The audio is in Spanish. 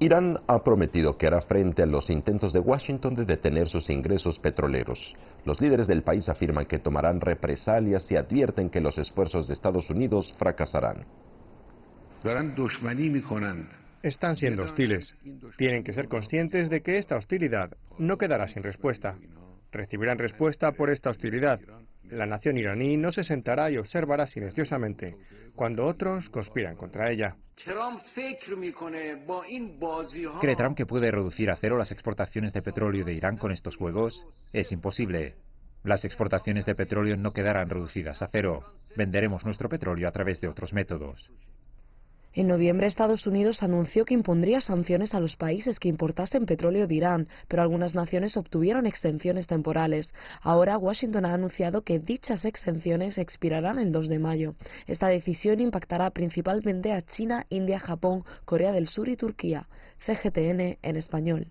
Irán ha prometido que hará frente a los intentos de Washington de detener sus ingresos petroleros. Los líderes del país afirman que tomarán represalias y advierten que los esfuerzos de Estados Unidos fracasarán. Están siendo hostiles. Tienen que ser conscientes de que esta hostilidad no quedará sin respuesta. Recibirán respuesta por esta hostilidad la nación iraní no se sentará y observará silenciosamente cuando otros conspiran contra ella. ¿Cree Trump que puede reducir a cero las exportaciones de petróleo de Irán con estos juegos? Es imposible. Las exportaciones de petróleo no quedarán reducidas a cero. Venderemos nuestro petróleo a través de otros métodos. En noviembre Estados Unidos anunció que impondría sanciones a los países que importasen petróleo de Irán, pero algunas naciones obtuvieron exenciones temporales. Ahora Washington ha anunciado que dichas exenciones expirarán el 2 de mayo. Esta decisión impactará principalmente a China, India, Japón, Corea del Sur y Turquía. CGTN en español.